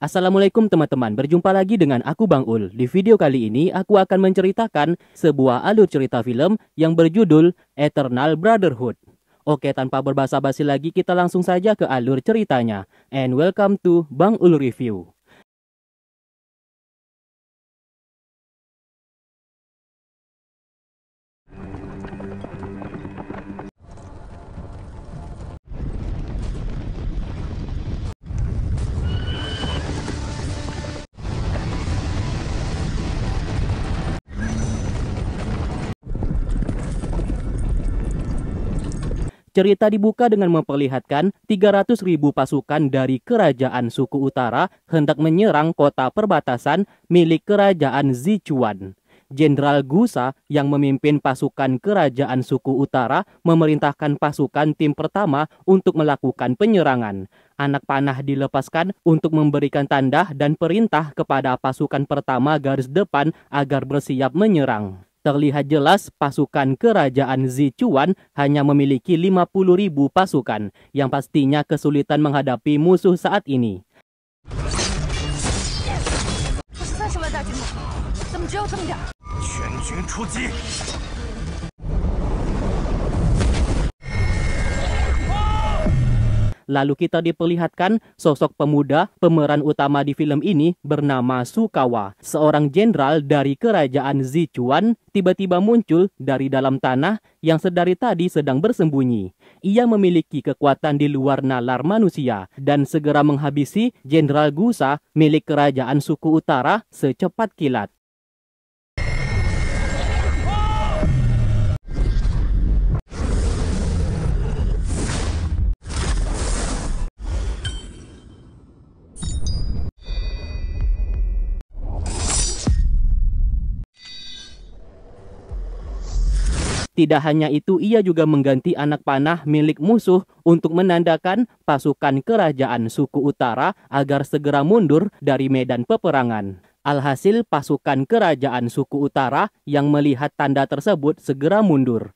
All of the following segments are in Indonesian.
Assalamualaikum teman-teman, berjumpa lagi dengan aku Bang Ul. Di video kali ini aku akan menceritakan sebuah alur cerita film yang berjudul Eternal Brotherhood. Oke, tanpa berbahasa basi lagi kita langsung saja ke alur ceritanya. And welcome to Bang Ul Review. Cerita dibuka dengan memperlihatkan 300 ribu pasukan dari kerajaan suku utara hendak menyerang kota perbatasan milik kerajaan Zichuan. Jenderal Gusa yang memimpin pasukan kerajaan suku utara memerintahkan pasukan tim pertama untuk melakukan penyerangan. Anak panah dilepaskan untuk memberikan tanda dan perintah kepada pasukan pertama garis depan agar bersiap menyerang terlihat jelas pasukan kerajaan Zichuan hanya memiliki 50.000 pasukan yang pastinya kesulitan menghadapi musuh saat ini. Lalu kita diperlihatkan sosok pemuda pemeran utama di film ini bernama Sukawa, seorang jenderal dari kerajaan Zichuan tiba-tiba muncul dari dalam tanah yang sedari tadi sedang bersembunyi. Ia memiliki kekuatan di luar nalar manusia dan segera menghabisi Jenderal Gusa milik kerajaan suku utara secepat kilat. Tidak hanya itu, ia juga mengganti anak panah milik musuh untuk menandakan pasukan kerajaan suku utara agar segera mundur dari medan peperangan. Alhasil pasukan kerajaan suku utara yang melihat tanda tersebut segera mundur.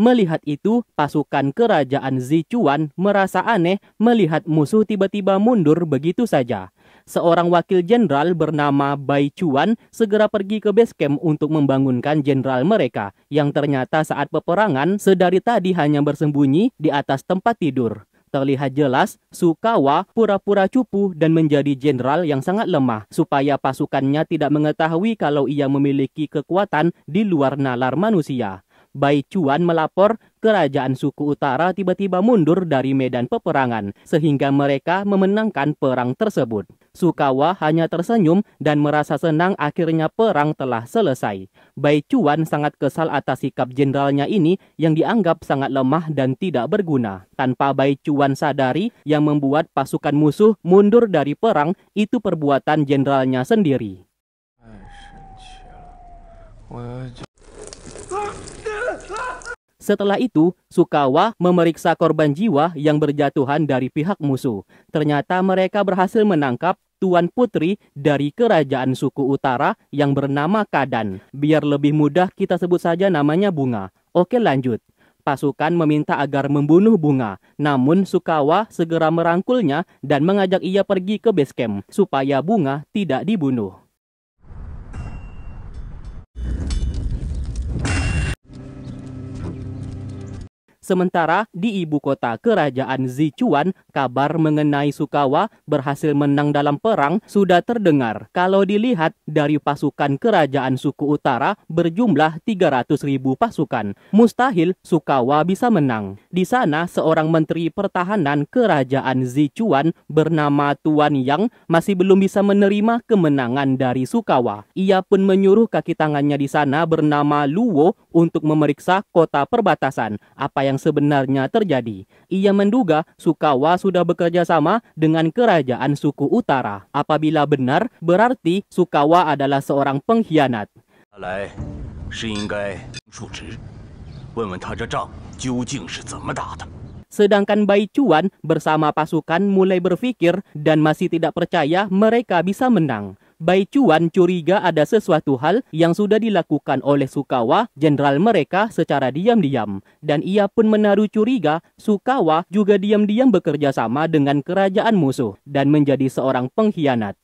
Melihat itu, pasukan kerajaan Zichuan merasa aneh melihat musuh tiba-tiba mundur begitu saja. Seorang wakil jenderal bernama Bai Chuan segera pergi ke base camp untuk membangunkan jenderal mereka yang ternyata saat peperangan sedari tadi hanya bersembunyi di atas tempat tidur. Terlihat jelas, Sukawa pura-pura cupu dan menjadi jenderal yang sangat lemah supaya pasukannya tidak mengetahui kalau ia memiliki kekuatan di luar nalar manusia. Bai Chuan melapor kerajaan suku utara tiba-tiba mundur dari medan peperangan sehingga mereka memenangkan perang tersebut. Sukawa hanya tersenyum dan merasa senang akhirnya perang telah selesai. Bai Chuan sangat kesal atas sikap jenderalnya ini yang dianggap sangat lemah dan tidak berguna. Tanpa Bai Chuan sadari yang membuat pasukan musuh mundur dari perang itu perbuatan jenderalnya sendiri. Setelah itu, Sukawa memeriksa korban jiwa yang berjatuhan dari pihak musuh. Ternyata mereka berhasil menangkap Tuan Putri dari Kerajaan Suku Utara yang bernama Kadan. Biar lebih mudah kita sebut saja namanya Bunga. Oke lanjut. Pasukan meminta agar membunuh Bunga, namun Sukawa segera merangkulnya dan mengajak ia pergi ke base camp supaya Bunga tidak dibunuh. Sementara di ibu kota kerajaan Zichuan, kabar mengenai Sukawa berhasil menang dalam perang sudah terdengar. Kalau dilihat dari pasukan kerajaan suku utara berjumlah 300 ribu pasukan, mustahil Sukawa bisa menang. Di sana seorang menteri pertahanan kerajaan Zichuan bernama Tuan Yang masih belum bisa menerima kemenangan dari Sukawa. Ia pun menyuruh kaki tangannya di sana bernama Luo untuk memeriksa kota perbatasan. Apa yang sebenarnya terjadi. Ia menduga Sukawa sudah bekerja sama dengan kerajaan suku utara. Apabila benar, berarti Sukawa adalah seorang pengkhianat. Sedangkan Bai Chuan bersama pasukan mulai berpikir dan masih tidak percaya mereka bisa menang. Bai Chuan curiga ada sesuatu hal yang sudah dilakukan oleh Sukawa, jenderal mereka secara diam-diam. Dan ia pun menaruh curiga, Sukawa juga diam-diam bekerja sama dengan kerajaan musuh dan menjadi seorang pengkhianat.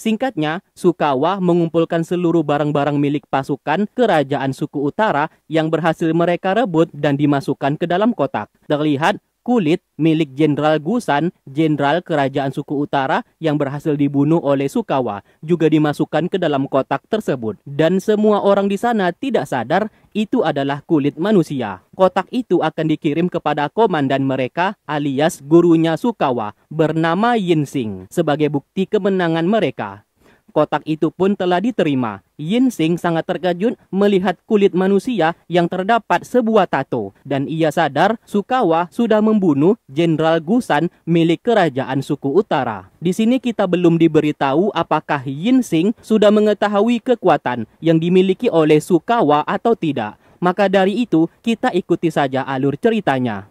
Singkatnya, Sukawa mengumpulkan seluruh barang-barang milik pasukan kerajaan suku utara yang berhasil mereka rebut dan dimasukkan ke dalam kotak. Terlihat, kulit milik Jenderal Gusan, jenderal kerajaan suku utara yang berhasil dibunuh oleh Sukawa, juga dimasukkan ke dalam kotak tersebut. Dan semua orang di sana tidak sadar itu adalah kulit manusia. Kotak itu akan dikirim kepada komandan mereka alias gurunya Sukawa bernama Yinsing sebagai bukti kemenangan mereka. Kotak itu pun telah diterima. Yin Sing sangat terkejut melihat kulit manusia yang terdapat sebuah tato dan ia sadar Sukawa sudah membunuh Jenderal Gusan milik kerajaan suku utara. Di sini kita belum diberitahu apakah Yin Sing sudah mengetahui kekuatan yang dimiliki oleh Sukawa atau tidak. Maka dari itu kita ikuti saja alur ceritanya.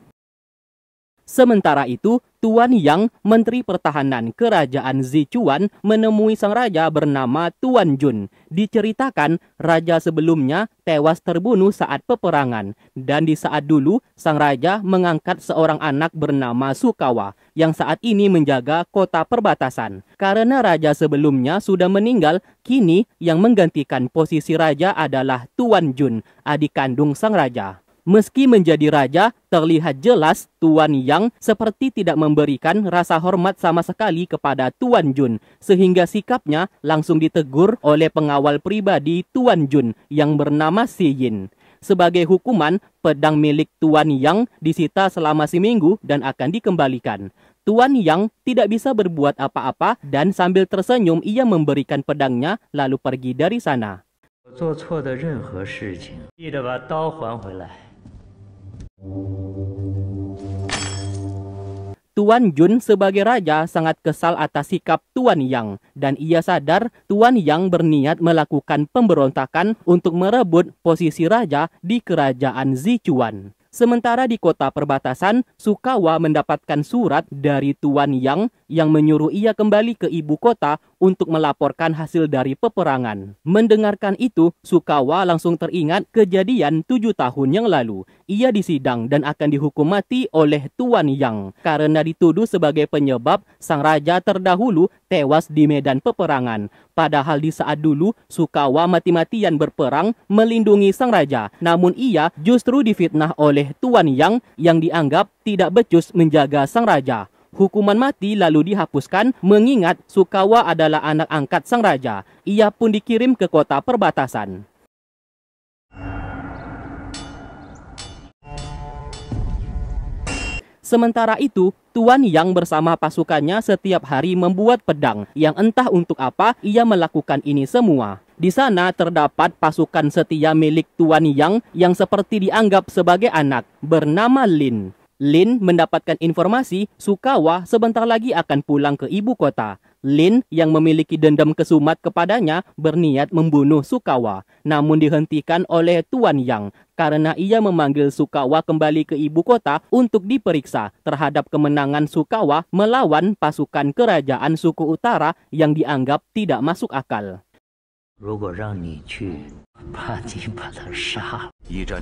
Sementara itu, Tuan Yang, Menteri Pertahanan Kerajaan Zichuan, menemui sang raja bernama Tuan Jun. Diceritakan, raja sebelumnya tewas terbunuh saat peperangan. Dan di saat dulu, sang raja mengangkat seorang anak bernama Sukawa, yang saat ini menjaga kota perbatasan. Karena raja sebelumnya sudah meninggal, kini yang menggantikan posisi raja adalah Tuan Jun, adik kandung sang raja. Meski menjadi raja, terlihat jelas Tuan Yang seperti tidak memberikan rasa hormat sama sekali kepada Tuan Jun, sehingga sikapnya langsung ditegur oleh pengawal pribadi Tuan Jun yang bernama Si Yin. Sebagai hukuman, pedang milik Tuan Yang disita selama seminggu dan akan dikembalikan. Tuan Yang tidak bisa berbuat apa-apa dan sambil tersenyum ia memberikan pedangnya lalu pergi dari sana. Tuan Jun sebagai raja sangat kesal atas sikap Tuan Yang dan ia sadar Tuan Yang berniat melakukan pemberontakan untuk merebut posisi raja di kerajaan Zichuan. Sementara di kota perbatasan, Sukawa mendapatkan surat dari Tuan Yang yang menyuruh ia kembali ke ibu kota untuk melaporkan hasil dari peperangan. Mendengarkan itu, Sukawa langsung teringat kejadian tujuh tahun yang lalu. Ia disidang dan akan dihukum mati oleh Tuan Yang karena dituduh sebagai penyebab sang raja terdahulu tewas di medan peperangan. Padahal di saat dulu, Sukawa mati-matian berperang melindungi sang raja. Namun ia justru difitnah oleh Tuan Yang yang dianggap tidak becus menjaga sang raja hukuman mati lalu dihapuskan mengingat Sukawa adalah anak angkat sang raja. Ia pun dikirim ke kota perbatasan. Sementara itu, Tuan Yang bersama pasukannya setiap hari membuat pedang yang entah untuk apa ia melakukan ini semua. Di sana terdapat pasukan setia milik Tuan Yang yang seperti dianggap sebagai anak bernama Lin. Lin mendapatkan informasi Sukawa sebentar lagi akan pulang ke ibu kota. Lin yang memiliki dendam kesumat kepadanya berniat membunuh Sukawa, namun dihentikan oleh Tuan Yang karena ia memanggil Sukawa kembali ke ibu kota untuk diperiksa terhadap kemenangan Sukawa melawan pasukan kerajaan suku utara yang dianggap tidak masuk akal. Jika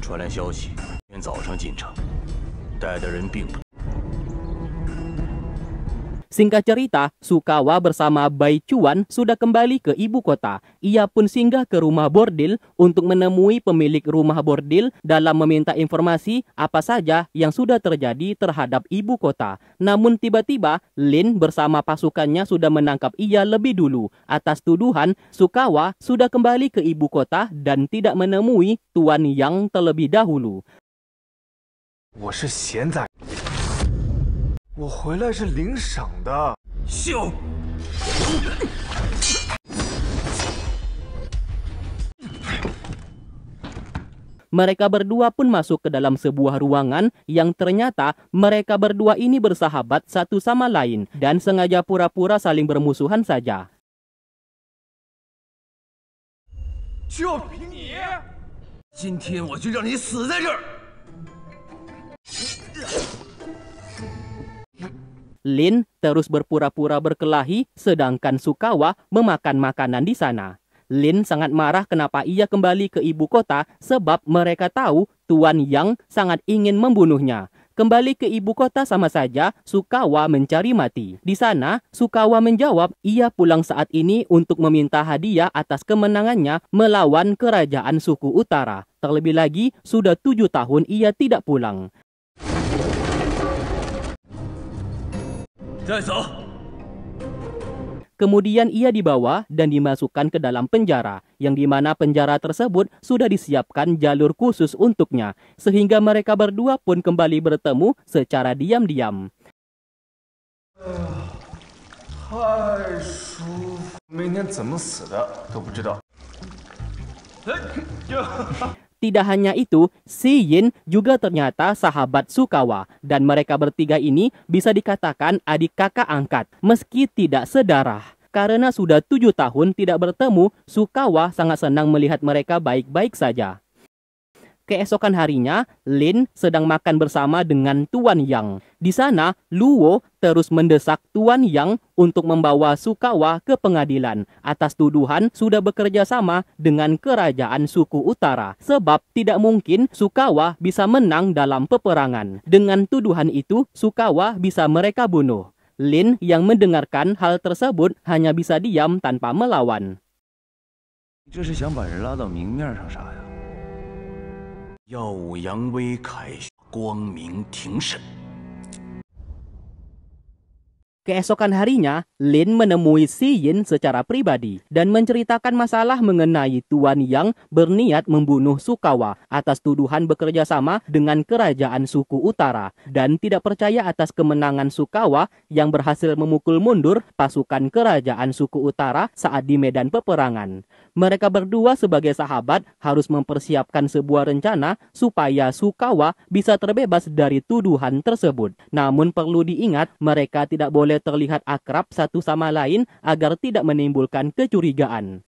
Singkat cerita, Sukawa bersama Bai Chuan sudah kembali ke ibu kota. Ia pun singgah ke rumah bordil untuk menemui pemilik rumah bordil dalam meminta informasi apa saja yang sudah terjadi terhadap ibu kota. Namun tiba-tiba, Lin bersama pasukannya sudah menangkap ia lebih dulu. Atas tuduhan, Sukawa sudah kembali ke ibu kota dan tidak menemui Tuan Yang terlebih dahulu. Mereka berdua pun masuk ke dalam sebuah ruangan yang ternyata mereka berdua ini bersahabat satu sama lain dan sengaja pura-pura saling bermusuhan saja. Jump, Lin terus berpura-pura berkelahi sedangkan Sukawa memakan makanan di sana. Lin sangat marah kenapa ia kembali ke ibu kota sebab mereka tahu Tuan Yang sangat ingin membunuhnya. Kembali ke ibu kota sama saja, Sukawa mencari mati. Di sana, Sukawa menjawab ia pulang saat ini untuk meminta hadiah atas kemenangannya melawan kerajaan suku utara. Terlebih lagi, sudah tujuh tahun ia tidak pulang. Kemudian ia dibawa dan dimasukkan ke dalam penjara, yang di mana penjara tersebut sudah disiapkan jalur khusus untuknya, sehingga mereka berdua pun kembali bertemu secara diam-diam. Tidak hanya itu, Si Yin juga ternyata sahabat Sukawa dan mereka bertiga ini bisa dikatakan adik kakak angkat meski tidak sedarah. Karena sudah tujuh tahun tidak bertemu, Sukawa sangat senang melihat mereka baik-baik saja. Keesokan harinya, Lin sedang makan bersama dengan Tuan Yang. Di sana, Luo terus mendesak Tuan Yang untuk membawa Sukawa ke pengadilan atas tuduhan sudah bekerja sama dengan kerajaan suku utara sebab tidak mungkin Sukawa bisa menang dalam peperangan. Dengan tuduhan itu, Sukawa bisa mereka bunuh. Lin yang mendengarkan hal tersebut hanya bisa diam tanpa melawan. 这是想把人拉到明面上啥呀？耀武扬威，凯旋，光明庭审。Keesokan harinya, Lin menemui Si Yin secara pribadi dan menceritakan masalah mengenai Tuan Yang berniat membunuh Sukawa atas tuduhan bekerja sama dengan kerajaan suku utara dan tidak percaya atas kemenangan Sukawa yang berhasil memukul mundur pasukan kerajaan suku utara saat di medan peperangan. Mereka berdua sebagai sahabat harus mempersiapkan sebuah rencana supaya Sukawa bisa terbebas dari tuduhan tersebut. Namun perlu diingat, mereka tidak boleh terlihat akrab satu sama lain agar tidak menimbulkan kecurigaan.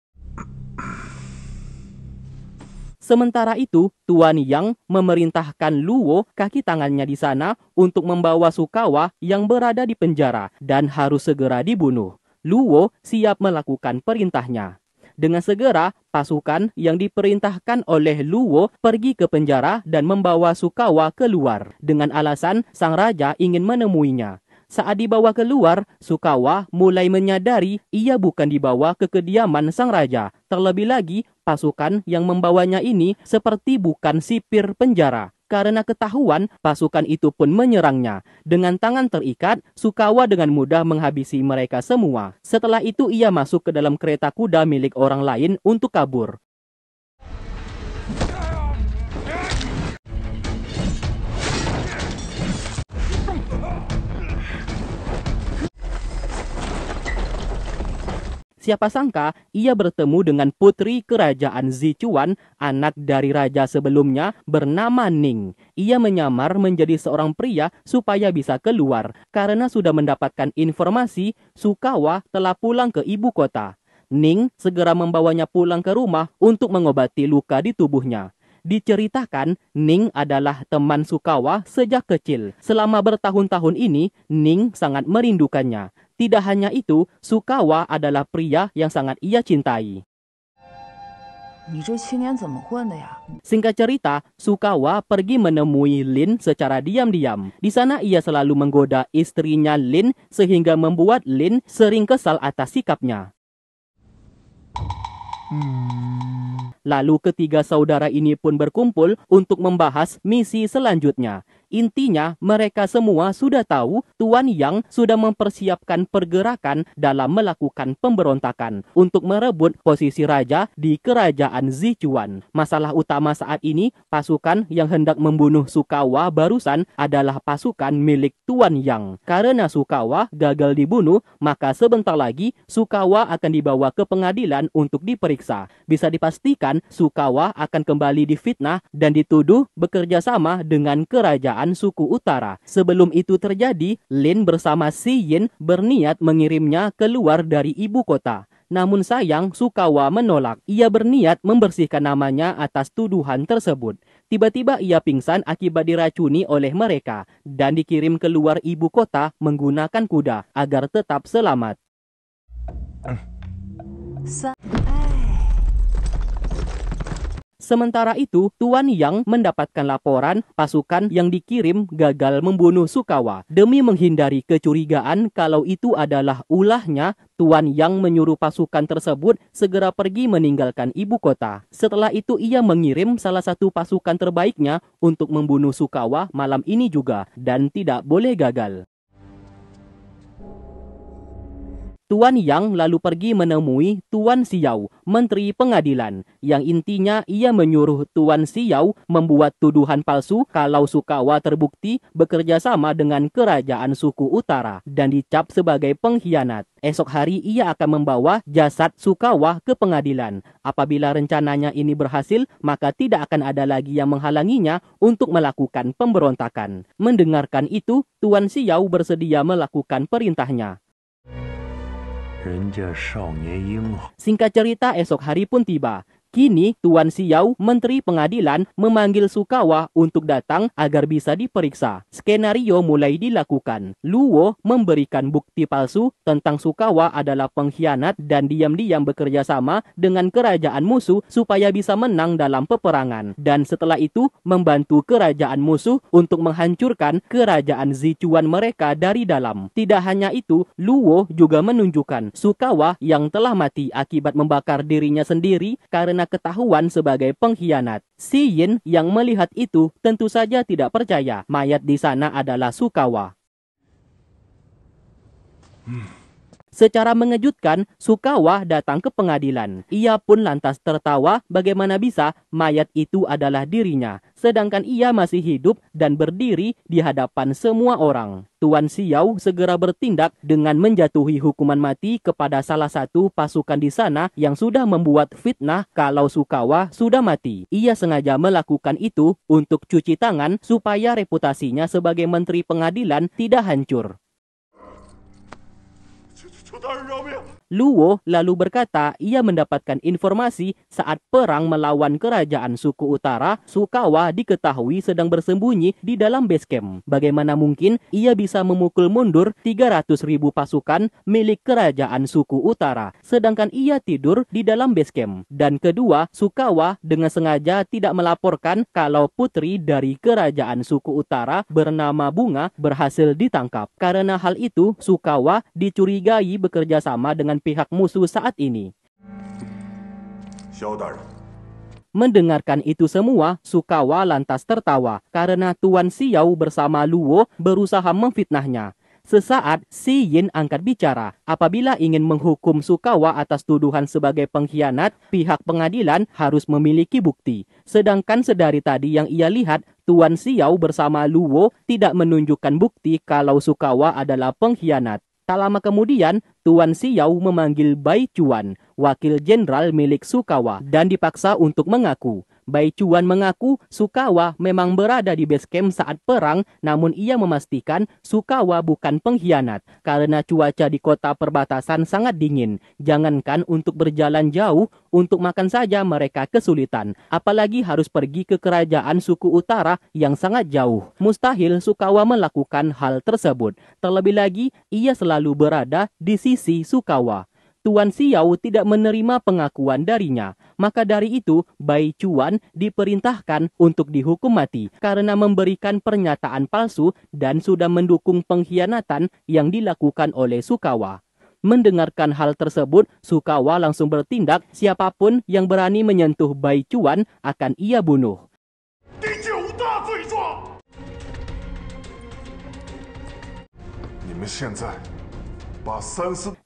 Sementara itu, Tuan Yang memerintahkan Luo kaki tangannya di sana untuk membawa Sukawa yang berada di penjara dan harus segera dibunuh. Luo siap melakukan perintahnya. Dengan segera, pasukan yang diperintahkan oleh Luo pergi ke penjara dan membawa Sukawa keluar dengan alasan sang raja ingin menemuinya. Saat dibawa keluar, Sukawa mulai menyadari ia bukan dibawa ke kediaman sang raja. Terlebih lagi, pasukan yang membawanya ini seperti bukan sipir penjara. Karena ketahuan, pasukan itu pun menyerangnya. Dengan tangan terikat, Sukawa dengan mudah menghabisi mereka semua. Setelah itu ia masuk ke dalam kereta kuda milik orang lain untuk kabur. Siapa sangka ia bertemu dengan putri kerajaan Zichuan, anak dari raja sebelumnya bernama Ning. Ia menyamar menjadi seorang pria supaya bisa keluar karena sudah mendapatkan informasi Sukawa telah pulang ke ibu kota. Ning segera membawanya pulang ke rumah untuk mengobati luka di tubuhnya. Diceritakan, Ning adalah teman Sukawa sejak kecil. Selama bertahun-tahun ini, Ning sangat merindukannya. Tidak hanya itu, Sukawa adalah pria yang sangat ia cintai. Ya? Singkat cerita, Sukawa pergi menemui Lin secara diam-diam. Di sana ia selalu menggoda istrinya Lin sehingga membuat Lin sering kesal atas sikapnya. Hmm. Lalu ketiga saudara ini pun berkumpul untuk membahas misi selanjutnya. Intinya, mereka semua sudah tahu Tuan Yang sudah mempersiapkan pergerakan dalam melakukan pemberontakan untuk merebut posisi raja di kerajaan Zichuan. Masalah utama saat ini, pasukan yang hendak membunuh Sukawa barusan adalah pasukan milik Tuan Yang. Karena Sukawa gagal dibunuh, maka sebentar lagi Sukawa akan dibawa ke pengadilan untuk diperiksa. Bisa dipastikan Sukawa akan kembali difitnah dan dituduh bekerja sama dengan kerajaan kerajaan suku utara. Sebelum itu terjadi, Lin bersama Si Yin berniat mengirimnya keluar dari ibu kota. Namun sayang, Sukawa menolak. Ia berniat membersihkan namanya atas tuduhan tersebut. Tiba-tiba ia pingsan akibat diracuni oleh mereka dan dikirim keluar ibu kota menggunakan kuda agar tetap selamat. Sa Sementara itu, Tuan Yang mendapatkan laporan pasukan yang dikirim gagal membunuh Sukawa. Demi menghindari kecurigaan kalau itu adalah ulahnya, Tuan Yang menyuruh pasukan tersebut segera pergi meninggalkan ibu kota. Setelah itu ia mengirim salah satu pasukan terbaiknya untuk membunuh Sukawa malam ini juga dan tidak boleh gagal. Tuan Yang lalu pergi menemui Tuan Xiao, Menteri Pengadilan, yang intinya ia menyuruh Tuan Xiao membuat tuduhan palsu kalau Sukawa terbukti bekerja sama dengan kerajaan suku utara dan dicap sebagai pengkhianat. Esok hari ia akan membawa jasad Sukawa ke pengadilan. Apabila rencananya ini berhasil, maka tidak akan ada lagi yang menghalanginya untuk melakukan pemberontakan. Mendengarkan itu, Tuan Xiao bersedia melakukan perintahnya. Singkat cerita, esok hari pun tiba. Kini, Tuan Xiao, Menteri Pengadilan, memanggil Sukawa untuk datang agar bisa diperiksa. Skenario mulai dilakukan. Luo memberikan bukti palsu tentang Sukawa adalah pengkhianat dan diam-diam bekerja sama dengan kerajaan musuh supaya bisa menang dalam peperangan. Dan setelah itu, membantu kerajaan musuh untuk menghancurkan kerajaan Zichuan mereka dari dalam. Tidak hanya itu, Luo juga menunjukkan Sukawa yang telah mati akibat membakar dirinya sendiri karena ketahuan sebagai pengkhianat. Si Yin yang melihat itu tentu saja tidak percaya mayat di sana adalah Sukawa. Hmm. Secara mengejutkan, Sukawa datang ke pengadilan. Ia pun lantas tertawa bagaimana bisa mayat itu adalah dirinya, sedangkan ia masih hidup dan berdiri di hadapan semua orang. Tuan Xiao segera bertindak dengan menjatuhi hukuman mati kepada salah satu pasukan di sana yang sudah membuat fitnah kalau Sukawa sudah mati. Ia sengaja melakukan itu untuk cuci tangan supaya reputasinya sebagai menteri pengadilan tidak hancur. I Sorry, Romeo. Luo lalu berkata ia mendapatkan informasi saat perang melawan kerajaan suku utara, Sukawa diketahui sedang bersembunyi di dalam base camp. Bagaimana mungkin ia bisa memukul mundur 300 ribu pasukan milik kerajaan suku utara, sedangkan ia tidur di dalam base camp. Dan kedua, Sukawa dengan sengaja tidak melaporkan kalau putri dari kerajaan suku utara bernama Bunga berhasil ditangkap. Karena hal itu, Sukawa dicurigai bekerja sama dengan dengan pihak musuh saat ini. Mendengarkan itu semua, Sukawa lantas tertawa karena Tuan Xiao bersama Luo berusaha memfitnahnya. Sesaat, Si Yin angkat bicara. Apabila ingin menghukum Sukawa atas tuduhan sebagai pengkhianat, pihak pengadilan harus memiliki bukti. Sedangkan sedari tadi yang ia lihat, Tuan Xiao bersama Luo tidak menunjukkan bukti kalau Sukawa adalah pengkhianat. Tak lama kemudian, Tuan Siau memanggil Bai Chuan, wakil jenderal milik Sukawa, dan dipaksa untuk mengaku. Bai Chuan mengaku Sukawa memang berada di base camp saat perang, namun ia memastikan Sukawa bukan pengkhianat karena cuaca di kota perbatasan sangat dingin. Jangankan untuk berjalan jauh, untuk makan saja mereka kesulitan, apalagi harus pergi ke kerajaan suku utara yang sangat jauh. Mustahil Sukawa melakukan hal tersebut. Terlebih lagi, ia selalu berada di sisi Si Sukawa. Tuan Xiao tidak menerima pengakuan darinya. Maka dari itu, Bai Chuan diperintahkan untuk dihukum mati karena memberikan pernyataan palsu dan sudah mendukung pengkhianatan yang dilakukan oleh Sukawa. Mendengarkan hal tersebut, Sukawa langsung bertindak siapapun yang berani menyentuh Bai Chuan akan ia bunuh. Di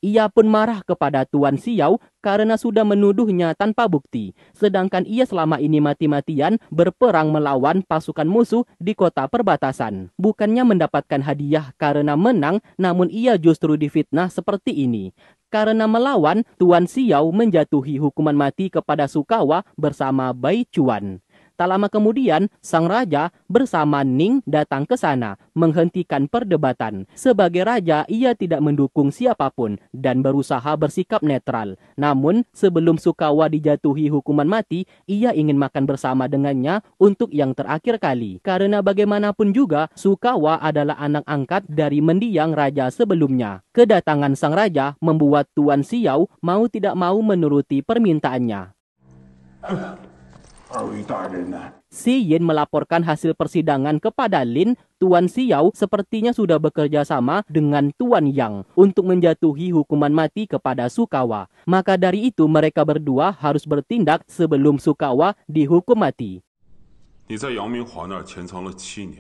ia pun marah kepada Tuan Xiao karena sudah menuduhnya tanpa bukti, sedangkan ia selama ini mati-matian berperang melawan pasukan musuh di kota perbatasan. Bukannya mendapatkan hadiah karena menang, namun ia justru difitnah seperti ini. Karena melawan, Tuan Xiao menjatuhi hukuman mati kepada Sukawa bersama Bai Chuan. Tak lama kemudian, sang raja bersama Ning datang ke sana, menghentikan perdebatan. Sebagai raja, ia tidak mendukung siapapun dan berusaha bersikap netral. Namun, sebelum Sukawa dijatuhi hukuman mati, ia ingin makan bersama dengannya untuk yang terakhir kali. Karena bagaimanapun juga, Sukawa adalah anak angkat dari mendiang raja sebelumnya. Kedatangan sang raja membuat Tuan Xiao mau tidak mau menuruti permintaannya. Si Yin melaporkan hasil persidangan kepada Lin, Tuan Xiao sepertinya sudah bekerja sama dengan Tuan Yang untuk menjatuhi hukuman mati kepada Sukawa. Maka dari itu mereka berdua harus bertindak sebelum Sukawa dihukum mati. 你在阳明华那儿潜藏了七年，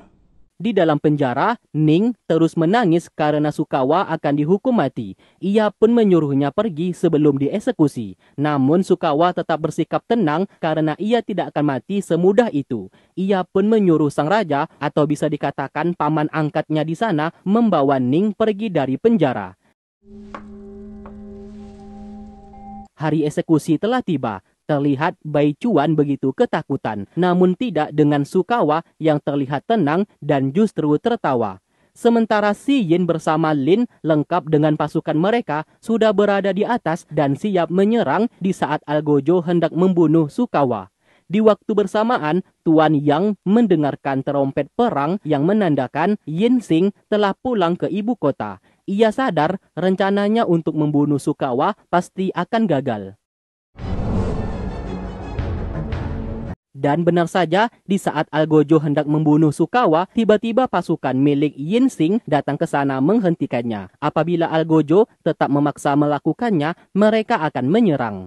di dalam penjara, Ning terus menangis karena Sukawa akan dihukum mati. Ia pun menyuruhnya pergi sebelum dieksekusi. Namun Sukawa tetap bersikap tenang karena ia tidak akan mati semudah itu. Ia pun menyuruh sang raja atau bisa dikatakan paman angkatnya di sana membawa Ning pergi dari penjara. Hari eksekusi telah tiba terlihat Bai Cuan begitu ketakutan, namun tidak dengan Sukawa yang terlihat tenang dan justru tertawa. Sementara Si Yin bersama Lin lengkap dengan pasukan mereka sudah berada di atas dan siap menyerang di saat Algojo hendak membunuh Sukawa. Di waktu bersamaan, Tuan Yang mendengarkan terompet perang yang menandakan Yin Sing telah pulang ke ibu kota. Ia sadar rencananya untuk membunuh Sukawa pasti akan gagal. Dan benar saja, di saat Algojo hendak membunuh Sukawa, tiba-tiba pasukan milik Yinsing datang ke sana menghentikannya. Apabila Algojo tetap memaksa melakukannya, mereka akan menyerang.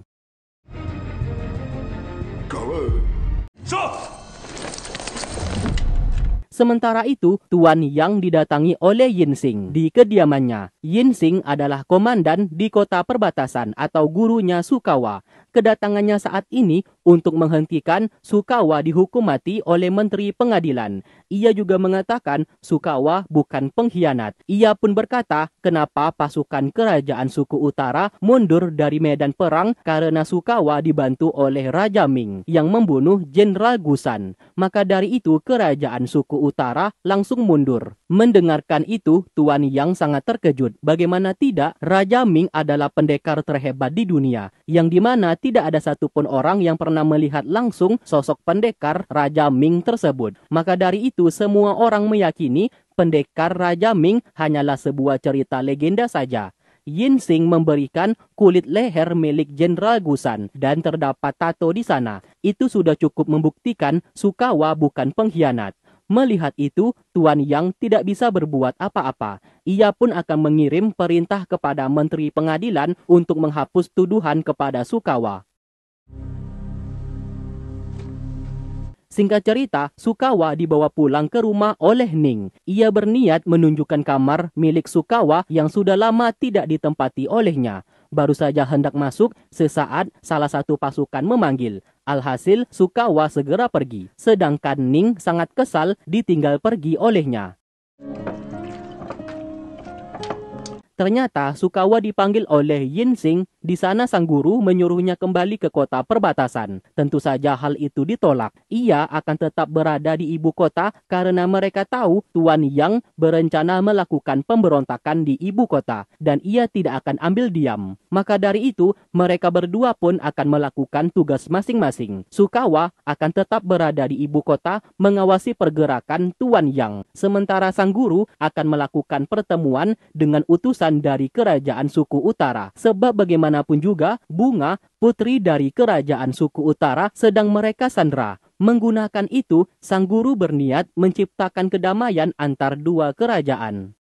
Sementara itu, Tuan Yang didatangi oleh Yinsing di kediamannya. Yinsing adalah komandan di kota perbatasan atau gurunya Sukawa kedatangannya saat ini untuk menghentikan Sukawa dihukum mati oleh Menteri Pengadilan. Ia juga mengatakan Sukawa bukan pengkhianat. Ia pun berkata kenapa pasukan kerajaan suku utara mundur dari medan perang karena Sukawa dibantu oleh Raja Ming yang membunuh Jenderal Gusan. Maka dari itu kerajaan suku utara langsung mundur. Mendengarkan itu, Tuan Yang sangat terkejut. Bagaimana tidak, Raja Ming adalah pendekar terhebat di dunia, yang dimana tidak ada satupun orang yang pernah melihat langsung sosok pendekar Raja Ming tersebut. Maka dari itu semua orang meyakini pendekar Raja Ming hanyalah sebuah cerita legenda saja. Yin Sing memberikan kulit leher milik Jenderal Gusan dan terdapat tato di sana. Itu sudah cukup membuktikan Sukawa bukan pengkhianat. Melihat itu, Tuan Yang tidak bisa berbuat apa-apa. Ia pun akan mengirim perintah kepada Menteri Pengadilan untuk menghapus tuduhan kepada Sukawa. Singkat cerita, Sukawa dibawa pulang ke rumah oleh Ning. Ia berniat menunjukkan kamar milik Sukawa yang sudah lama tidak ditempati olehnya. Baru saja hendak masuk, sesaat salah satu pasukan memanggil. Alhasil, Sukawa segera pergi, sedangkan Ning sangat kesal ditinggal pergi olehnya. Ternyata Sukawa dipanggil oleh Yin Sing di sana sang guru menyuruhnya kembali ke kota perbatasan. Tentu saja hal itu ditolak. Ia akan tetap berada di ibu kota karena mereka tahu Tuan Yang berencana melakukan pemberontakan di ibu kota dan ia tidak akan ambil diam. Maka dari itu, mereka berdua pun akan melakukan tugas masing-masing. Sukawa akan tetap berada di ibu kota mengawasi pergerakan Tuan Yang, sementara sang guru akan melakukan pertemuan dengan utusan dari kerajaan suku utara. Sebab bagaimana bagaimanapun juga, Bunga, putri dari kerajaan suku utara, sedang mereka sandra. Menggunakan itu, sang guru berniat menciptakan kedamaian antar dua kerajaan.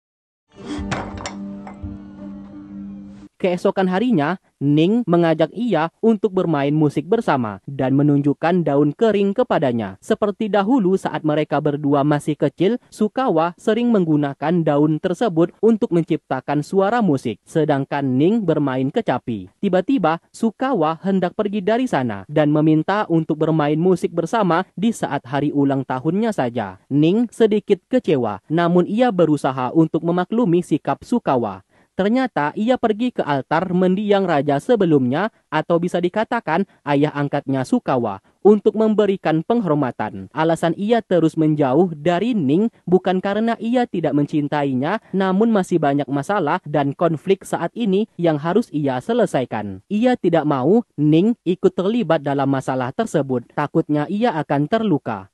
Keesokan harinya, Ning mengajak ia untuk bermain musik bersama dan menunjukkan daun kering kepadanya. Seperti dahulu saat mereka berdua masih kecil, Sukawa sering menggunakan daun tersebut untuk menciptakan suara musik, sedangkan Ning bermain kecapi. Tiba-tiba, Sukawa hendak pergi dari sana dan meminta untuk bermain musik bersama di saat hari ulang tahunnya saja. Ning sedikit kecewa, namun ia berusaha untuk memaklumi sikap Sukawa. Ternyata ia pergi ke altar mendiang raja sebelumnya atau bisa dikatakan ayah angkatnya Sukawa untuk memberikan penghormatan. Alasan ia terus menjauh dari Ning bukan karena ia tidak mencintainya, namun masih banyak masalah dan konflik saat ini yang harus ia selesaikan. Ia tidak mau Ning ikut terlibat dalam masalah tersebut, takutnya ia akan terluka.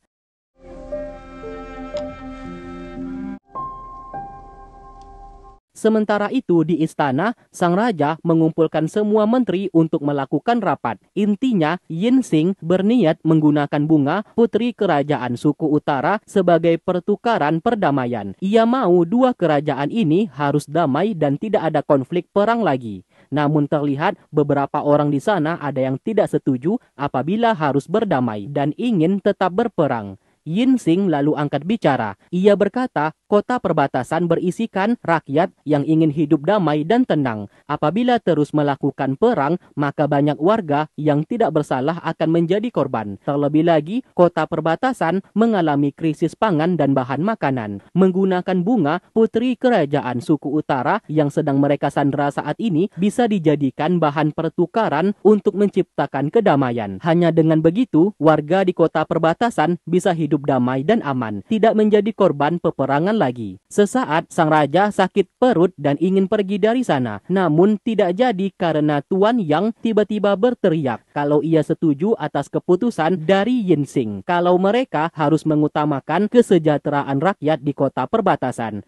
Sementara itu di istana, sang raja mengumpulkan semua menteri untuk melakukan rapat. Intinya, Yin Yinsing berniat menggunakan bunga putri kerajaan suku utara sebagai pertukaran perdamaian. Ia mau dua kerajaan ini harus damai dan tidak ada konflik perang lagi. Namun terlihat beberapa orang di sana ada yang tidak setuju apabila harus berdamai dan ingin tetap berperang. Yin Xing lalu angkat bicara. Ia berkata, kota perbatasan berisikan rakyat yang ingin hidup damai dan tenang. Apabila terus melakukan perang, maka banyak warga yang tidak bersalah akan menjadi korban. Terlebih lagi, kota perbatasan mengalami krisis pangan dan bahan makanan. Menggunakan bunga, putri kerajaan suku utara yang sedang mereka sandra saat ini bisa dijadikan bahan pertukaran untuk menciptakan kedamaian. Hanya dengan begitu, warga di kota perbatasan bisa hidup hidup damai dan aman, tidak menjadi korban peperangan lagi. Sesaat sang raja sakit perut dan ingin pergi dari sana, namun tidak jadi karena Tuan Yang tiba-tiba berteriak kalau ia setuju atas keputusan dari Yinsing kalau mereka harus mengutamakan kesejahteraan rakyat di kota perbatasan.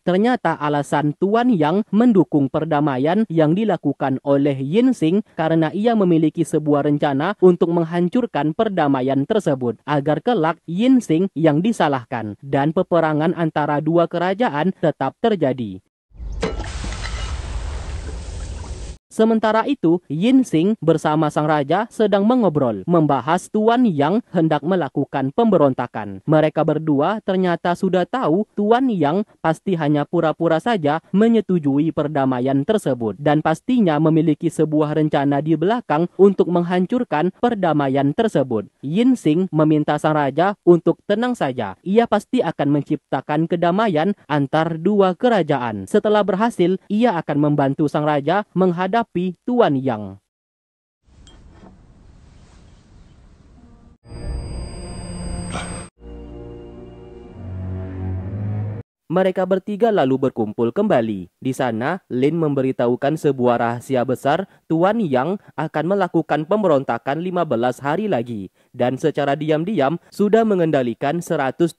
Ternyata alasan Tuan Yang mendukung perdamaian yang dilakukan oleh Yin Sing karena ia memiliki sebuah rencana untuk menghancurkan perdamaian tersebut agar kelak Yin Sing yang disalahkan dan peperangan antara dua kerajaan tetap terjadi. Sementara itu, Yin Xing bersama sang raja sedang mengobrol, membahas Tuan Yang hendak melakukan pemberontakan. Mereka berdua ternyata sudah tahu Tuan Yang pasti hanya pura-pura saja menyetujui perdamaian tersebut dan pastinya memiliki sebuah rencana di belakang untuk menghancurkan perdamaian tersebut. Yin Xing meminta sang raja untuk tenang saja. Ia pasti akan menciptakan kedamaian antar dua kerajaan. Setelah berhasil, ia akan membantu sang raja menghadapi menghadapi Tuan Yang. Mereka bertiga lalu berkumpul kembali. Di sana, Lin memberitahukan sebuah rahasia besar Tuan Yang akan melakukan pemberontakan 15 hari lagi. Dan secara diam-diam sudah mengendalikan 170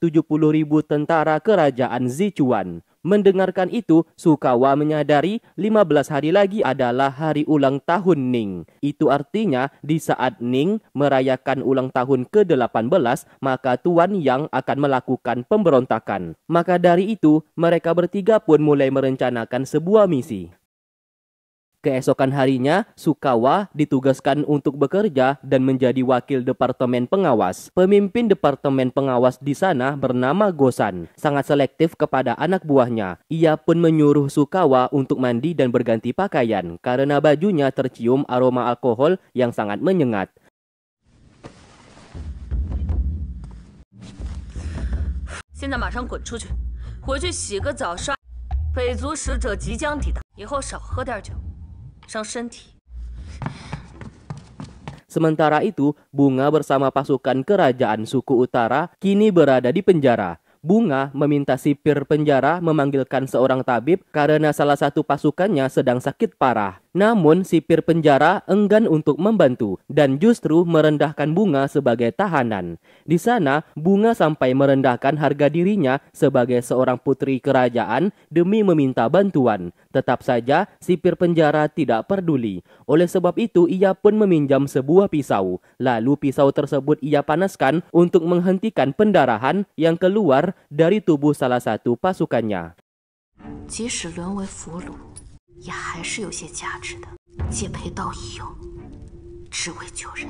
ribu tentara kerajaan Zichuan. Mendengarkan itu, Sukawa menyadari 15 hari lagi adalah hari ulang tahun Ning. Itu artinya di saat Ning merayakan ulang tahun ke-18, maka Tuan Yang akan melakukan pemberontakan. Maka dari itu, mereka bertiga pun mulai merencanakan sebuah misi. Keesokan harinya, Sukawa ditugaskan untuk bekerja dan menjadi wakil Departemen Pengawas. Pemimpin Departemen Pengawas di sana bernama Gosan, sangat selektif kepada anak buahnya. Ia pun menyuruh Sukawa untuk mandi dan berganti pakaian karena bajunya tercium aroma alkohol yang sangat menyengat. Sekarang 伤身体。Sementara itu, Bunga bersama pasukan kerajaan suku utara kini berada di penjara. Bunga meminta sipir penjara memanggilkan seorang tabib karena salah satu pasukannya sedang sakit parah. Namun sipir penjara enggan untuk membantu dan justru merendahkan Bunga sebagai tahanan. Di sana, Bunga sampai merendahkan harga dirinya sebagai seorang putri kerajaan demi meminta bantuan. Tetap saja, sipir penjara tidak peduli. Oleh sebab itu, ia pun meminjam sebuah pisau. Lalu pisau tersebut ia panaskan untuk menghentikan pendarahan yang keluar dari tubuh salah satu pasukannya. 即使沦为俘虏。也还是有些价值的，借佩刀一用，只为救人。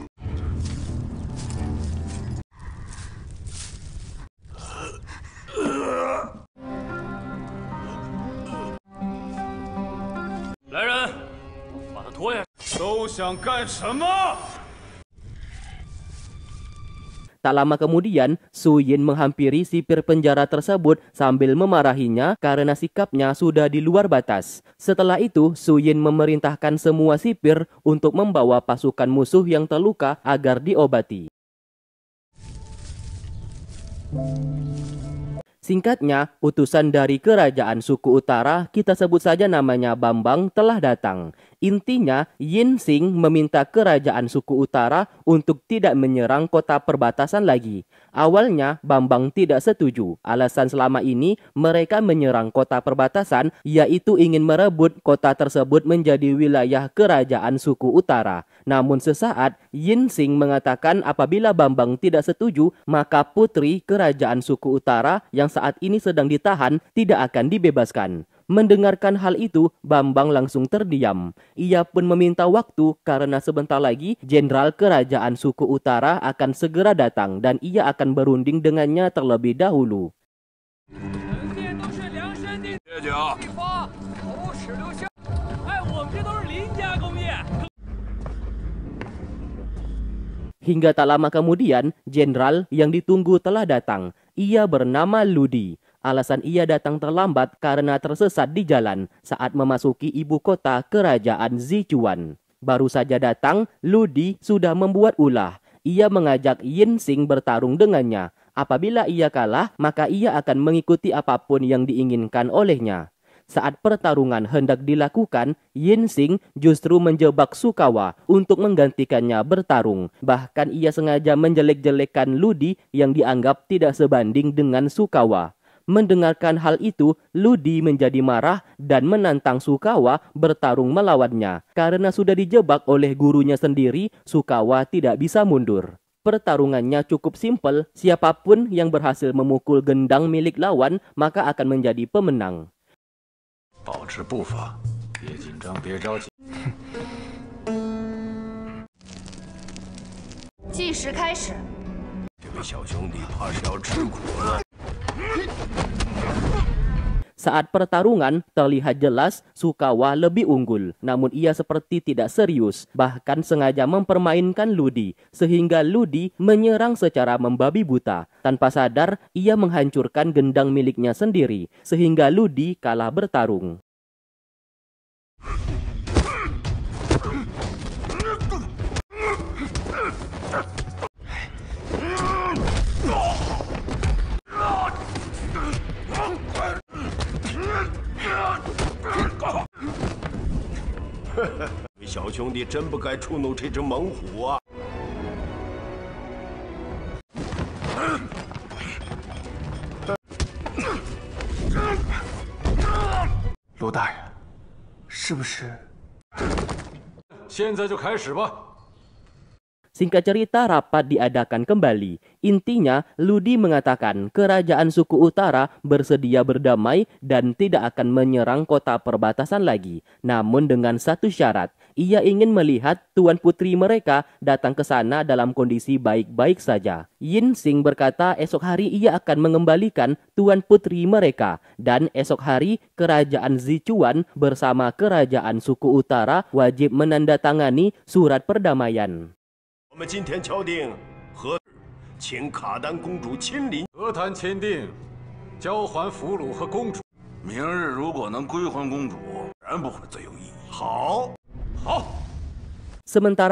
来人，把他拖下！都想干什么？Tak lama kemudian, Su Yin menghampiri sipir penjara tersebut sambil memarahinya karena sikapnya sudah di luar batas. Setelah itu, Su Yin memerintahkan semua sipir untuk membawa pasukan musuh yang terluka agar diobati. Singkatnya, utusan dari kerajaan suku utara, kita sebut saja namanya Bambang, telah datang. Intinya, Yin Sing meminta kerajaan suku utara untuk tidak menyerang kota perbatasan lagi. Awalnya, Bambang tidak setuju. Alasan selama ini mereka menyerang kota perbatasan yaitu ingin merebut kota tersebut menjadi wilayah kerajaan suku utara. Namun sesaat, Yin Sing mengatakan apabila Bambang tidak setuju, maka putri kerajaan suku utara yang saat ini sedang ditahan tidak akan dibebaskan. Mendengarkan hal itu, Bambang langsung terdiam. Ia pun meminta waktu karena sebentar lagi jenderal kerajaan suku utara akan segera datang dan ia akan berunding dengannya terlebih dahulu. Hingga tak lama kemudian, jenderal yang ditunggu telah datang. Ia bernama Ludi. Alasan ia datang terlambat karena tersesat di jalan saat memasuki ibu kota kerajaan Zichuan. Baru saja datang, Ludi sudah membuat ulah. Ia mengajak Yin Sing bertarung dengannya. Apabila ia kalah, maka ia akan mengikuti apapun yang diinginkan olehnya. Saat pertarungan hendak dilakukan, Yin Sing justru menjebak Sukawa untuk menggantikannya bertarung. Bahkan ia sengaja menjelek-jelekan Ludi yang dianggap tidak sebanding dengan Sukawa. Mendengarkan hal itu, Ludi menjadi marah dan menantang Sukawa bertarung melawannya. Karena sudah dijebak oleh gurunya sendiri, Sukawa tidak bisa mundur. Pertarungannya cukup simpel, siapapun yang berhasil memukul gendang milik lawan maka akan menjadi pemenang. Saat pertarungan, terlihat jelas Sukawa lebih unggul, namun ia seperti tidak serius, bahkan sengaja mempermainkan Ludi, sehingga Ludi menyerang secara membabi buta. Tanpa sadar, ia menghancurkan gendang miliknya sendiri, sehingga Ludi kalah bertarung. 哈哈，小兄弟真不该触怒这只猛虎啊！卢大人，是不是？现在就开始吧。Singkat cerita, rapat diadakan kembali. Intinya, Ludi mengatakan kerajaan suku utara bersedia berdamai dan tidak akan menyerang kota perbatasan lagi. Namun dengan satu syarat, ia ingin melihat tuan putri mereka datang ke sana dalam kondisi baik-baik saja. Yin Sing berkata esok hari ia akan mengembalikan tuan putri mereka dan esok hari kerajaan Zichuan bersama kerajaan suku utara wajib menandatangani surat perdamaian. Sementara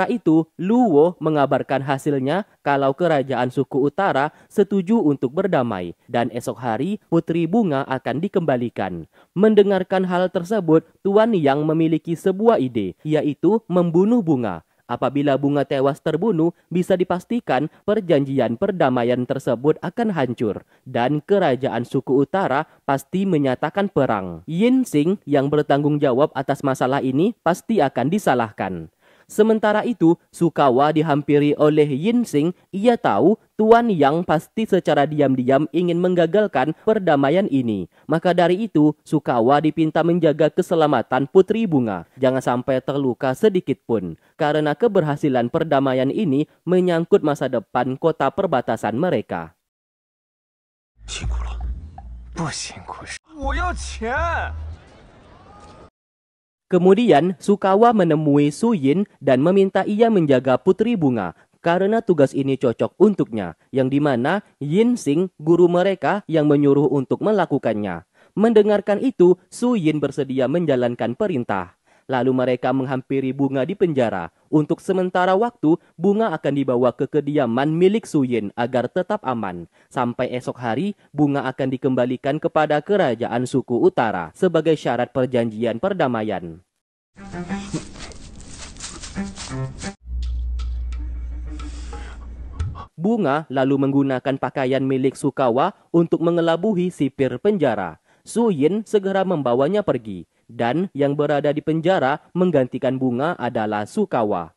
itu, Luo mengabarkan hasilnya kalau kerajaan suku utara setuju untuk berdamai dan esok hari Putri Bunga akan dikembalikan. Mendengarkan hal tersebut, Tuan Yang memiliki sebuah ide, yaitu membunuh Bunga. Apabila bunga tewas terbunuh, bisa dipastikan perjanjian perdamaian tersebut akan hancur dan kerajaan suku utara pasti menyatakan perang. Yin Sing yang bertanggung jawab atas masalah ini pasti akan disalahkan. Sementara itu, Sukawa dihampiri oleh Yinsing. Ia tahu Tuan Yang pasti secara diam-diam ingin menggagalkan perdamaian ini. Maka dari itu, Sukawa dipinta menjaga keselamatan Putri Bunga. Jangan sampai terluka sedikit pun. Karena keberhasilan perdamaian ini menyangkut masa depan kota perbatasan mereka. Kemudian Sukawa menemui Su Yin dan meminta ia menjaga putri bunga karena tugas ini cocok untuknya, yang dimana Yin Sing, guru mereka yang menyuruh untuk melakukannya. Mendengarkan itu, Su Yin bersedia menjalankan perintah. Lalu mereka menghampiri bunga di penjara. Untuk sementara waktu, bunga akan dibawa ke kediaman milik Suyin agar tetap aman. Sampai esok hari, bunga akan dikembalikan kepada kerajaan suku utara sebagai syarat perjanjian perdamaian. Bunga lalu menggunakan pakaian milik Sukawa untuk mengelabuhi sipir penjara. Suyin segera membawanya pergi dan yang berada di penjara menggantikan bunga adalah Sukawa.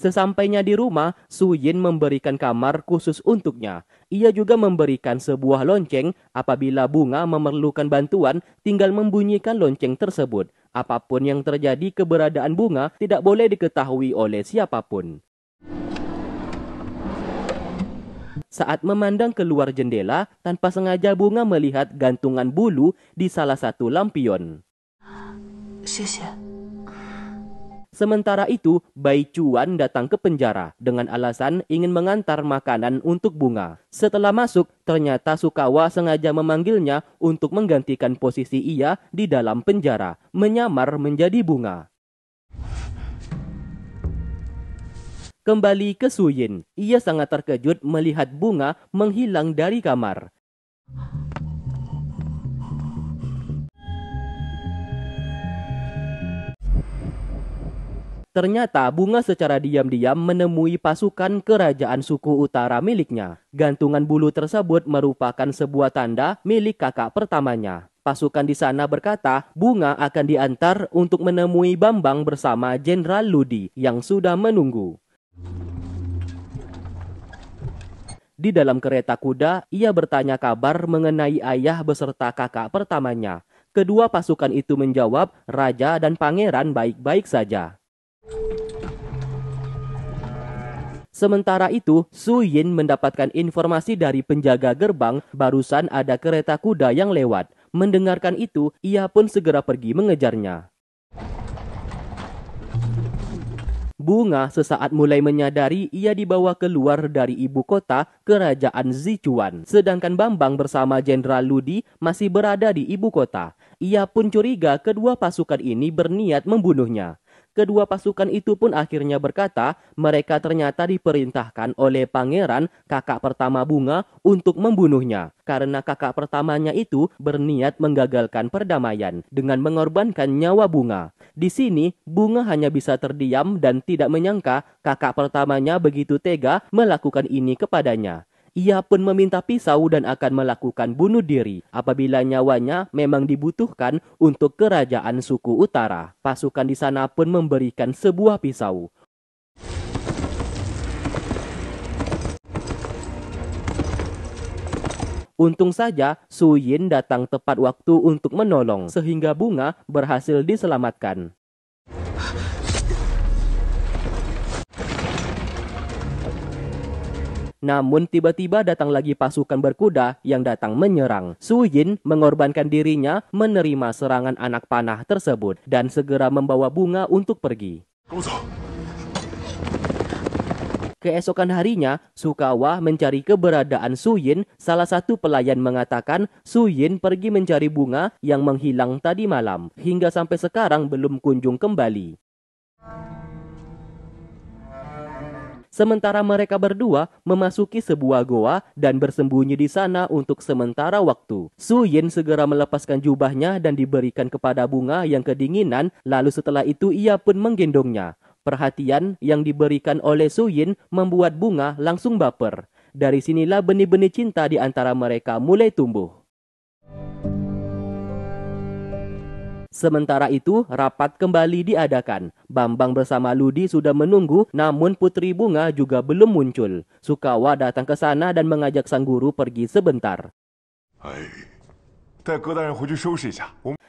Sesampainya di rumah, Su Yin memberikan kamar khusus untuknya. Ia juga memberikan sebuah lonceng apabila bunga memerlukan bantuan, tinggal membunyikan lonceng tersebut. Apapun yang terjadi keberadaan bunga tidak boleh diketahui oleh siapapun. Saat memandang keluar jendela, tanpa sengaja bunga melihat gantungan bulu di salah satu lampion. Ya. Sementara itu, Bai Chuan datang ke penjara dengan alasan ingin mengantar makanan untuk bunga. Setelah masuk, ternyata Sukawa sengaja memanggilnya untuk menggantikan posisi ia di dalam penjara, menyamar menjadi bunga. Kembali ke Suyin, ia sangat terkejut melihat bunga menghilang dari kamar. Ternyata bunga secara diam-diam menemui pasukan kerajaan suku utara miliknya. Gantungan bulu tersebut merupakan sebuah tanda milik kakak pertamanya. Pasukan di sana berkata bunga akan diantar untuk menemui Bambang bersama Jenderal Ludi yang sudah menunggu. Di dalam kereta kuda, ia bertanya kabar mengenai ayah beserta kakak pertamanya. Kedua pasukan itu menjawab, raja dan pangeran baik-baik saja. Sementara itu, Su Yin mendapatkan informasi dari penjaga gerbang barusan ada kereta kuda yang lewat. Mendengarkan itu, ia pun segera pergi mengejarnya. Bunga sesaat mulai menyadari ia dibawa keluar dari ibu kota kerajaan Zichuan. Sedangkan Bambang bersama Jenderal Ludi masih berada di ibu kota. Ia pun curiga kedua pasukan ini berniat membunuhnya. Kedua pasukan itu pun akhirnya berkata, mereka ternyata diperintahkan oleh pangeran kakak pertama Bunga untuk membunuhnya. Karena kakak pertamanya itu berniat menggagalkan perdamaian dengan mengorbankan nyawa Bunga. Di sini, Bunga hanya bisa terdiam dan tidak menyangka kakak pertamanya begitu tega melakukan ini kepadanya. Ia pun meminta pisau dan akan melakukan bunuh diri apabila nyawanya memang dibutuhkan untuk kerajaan suku utara. Pasukan di sana pun memberikan sebuah pisau. Untung saja Su Yin datang tepat waktu untuk menolong sehingga bunga berhasil diselamatkan. Namun tiba-tiba datang lagi pasukan berkuda yang datang menyerang. Su Yin mengorbankan dirinya menerima serangan anak panah tersebut dan segera membawa bunga untuk pergi. Keesokan harinya, Sukawa mencari keberadaan Su Yin. Salah satu pelayan mengatakan Su Yin pergi mencari bunga yang menghilang tadi malam, hingga sampai sekarang belum kunjung kembali sementara mereka berdua memasuki sebuah goa dan bersembunyi di sana untuk sementara waktu. Su Yin segera melepaskan jubahnya dan diberikan kepada bunga yang kedinginan, lalu setelah itu ia pun menggendongnya. Perhatian yang diberikan oleh Su Yin membuat bunga langsung baper. Dari sinilah benih-benih cinta di antara mereka mulai tumbuh. Sementara itu, rapat kembali diadakan. Bambang bersama Ludi sudah menunggu, namun Putri Bunga juga belum muncul. Sukawa datang ke sana dan mengajak sang guru pergi sebentar. Hai.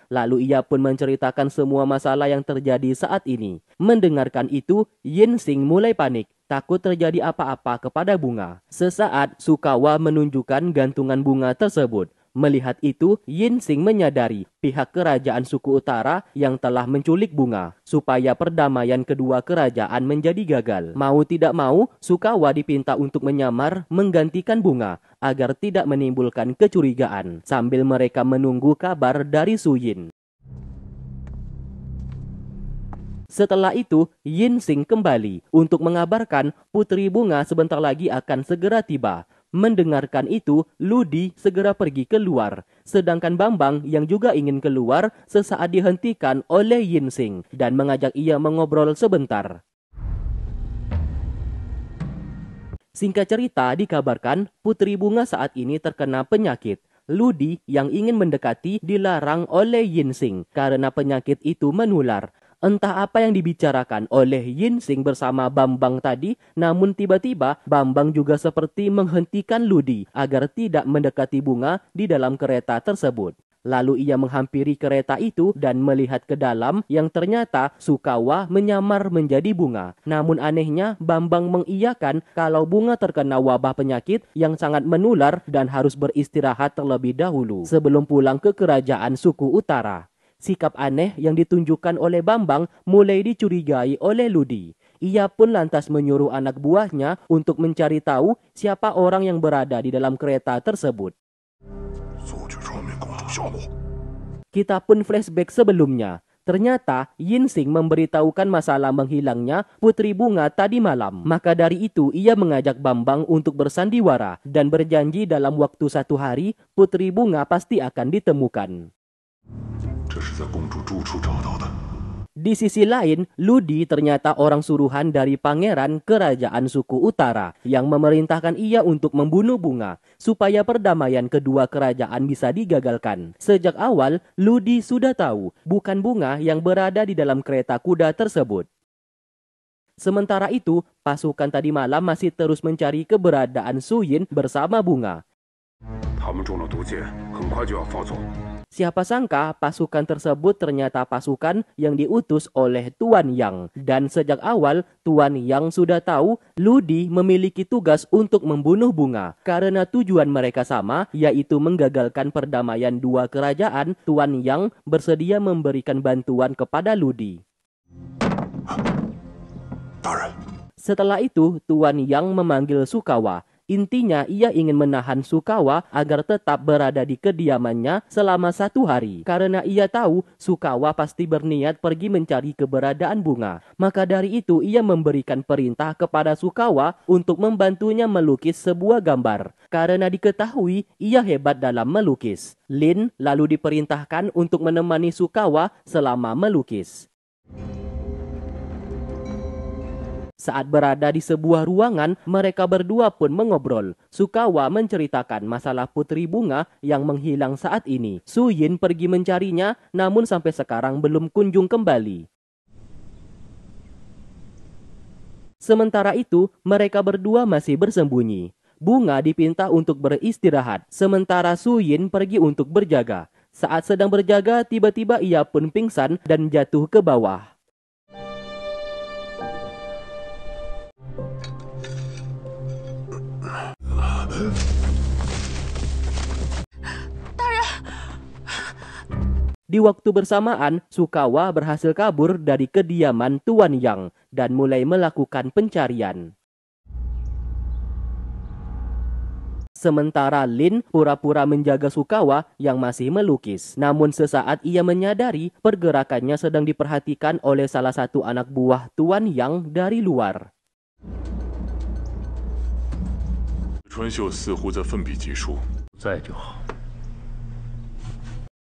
Lalu ia pun menceritakan semua masalah yang terjadi saat ini. Mendengarkan itu, Yin Sing mulai panik, takut terjadi apa-apa kepada bunga. Sesaat, Sukawa menunjukkan gantungan bunga tersebut. Melihat itu, Yin Sing menyadari pihak kerajaan suku utara yang telah menculik bunga, supaya perdamaian kedua kerajaan menjadi gagal. Mau tidak mau, Sukawa dipinta untuk menyamar menggantikan bunga agar tidak menimbulkan kecurigaan, sambil mereka menunggu kabar dari Su Yin Setelah itu, Yin Sing kembali untuk mengabarkan Putri Bunga sebentar lagi akan segera tiba. Mendengarkan itu, Ludi segera pergi keluar. Sedangkan Bambang yang juga ingin keluar sesaat dihentikan oleh Yinsing dan mengajak ia mengobrol sebentar. Singkat cerita, dikabarkan Putri Bunga saat ini terkena penyakit. Ludi yang ingin mendekati dilarang oleh Yinsing karena penyakit itu menular. Entah apa yang dibicarakan oleh Yinsing bersama Bambang tadi, namun tiba-tiba Bambang juga seperti menghentikan Ludi agar tidak mendekati bunga di dalam kereta tersebut. Lalu ia menghampiri kereta itu dan melihat ke dalam yang ternyata Sukawa menyamar menjadi bunga. Namun anehnya Bambang mengiyakan kalau bunga terkena wabah penyakit yang sangat menular dan harus beristirahat terlebih dahulu sebelum pulang ke kerajaan suku utara. Sikap aneh yang ditunjukkan oleh Bambang mulai dicurigai oleh Ludi. Ia pun lantas menyuruh anak buahnya untuk mencari tahu siapa orang yang berada di dalam kereta tersebut. Kita pun flashback sebelumnya. Ternyata Yin Sing memberitahukan masalah menghilangnya Putri Bunga tadi malam. Maka dari itu ia mengajak Bambang untuk bersandiwara dan berjanji dalam waktu satu hari Putri Bunga pasti akan ditemukan. Di sisi lain, Ludi ternyata orang suruhan dari pangeran kerajaan suku utara yang memerintahkan ia untuk membunuh bunga supaya perdamaian kedua kerajaan bisa digagalkan. Sejak awal, Ludi sudah tahu bukan bunga yang berada di dalam kereta kuda tersebut. Sementara itu, pasukan tadi malam masih terus mencari keberadaan Suyin bersama bunga. Siapa sangka pasukan tersebut ternyata pasukan yang diutus oleh Tuan Yang. Dan sejak awal Tuan Yang sudah tahu Ludi memiliki tugas untuk membunuh bunga. Karena tujuan mereka sama yaitu menggagalkan perdamaian dua kerajaan, Tuan Yang bersedia memberikan bantuan kepada Ludi. Setelah itu, Tuan Yang memanggil Sukawa Intinya ia ingin menahan Sukawa agar tetap berada di kediamannya selama satu hari. Karena ia tahu Sukawa pasti berniat pergi mencari keberadaan bunga. Maka dari itu ia memberikan perintah kepada Sukawa untuk membantunya melukis sebuah gambar. Karena diketahui ia hebat dalam melukis. Lin lalu diperintahkan untuk menemani Sukawa selama melukis. Saat berada di sebuah ruangan, mereka berdua pun mengobrol. Sukawa menceritakan masalah putri bunga yang menghilang saat ini. Suyin pergi mencarinya, namun sampai sekarang belum kunjung kembali. Sementara itu, mereka berdua masih bersembunyi. Bunga dipinta untuk beristirahat, sementara Suyin pergi untuk berjaga. Saat sedang berjaga, tiba-tiba ia pun pingsan dan jatuh ke bawah. Di waktu bersamaan, Sukawa berhasil kabur dari kediaman Tuan Yang dan mulai melakukan pencarian. Sementara Lin pura-pura menjaga Sukawa yang masih melukis. Namun sesaat ia menyadari pergerakannya sedang diperhatikan oleh salah satu anak buah Tuan Yang dari luar. 春秀似乎在奋笔疾书，在就好。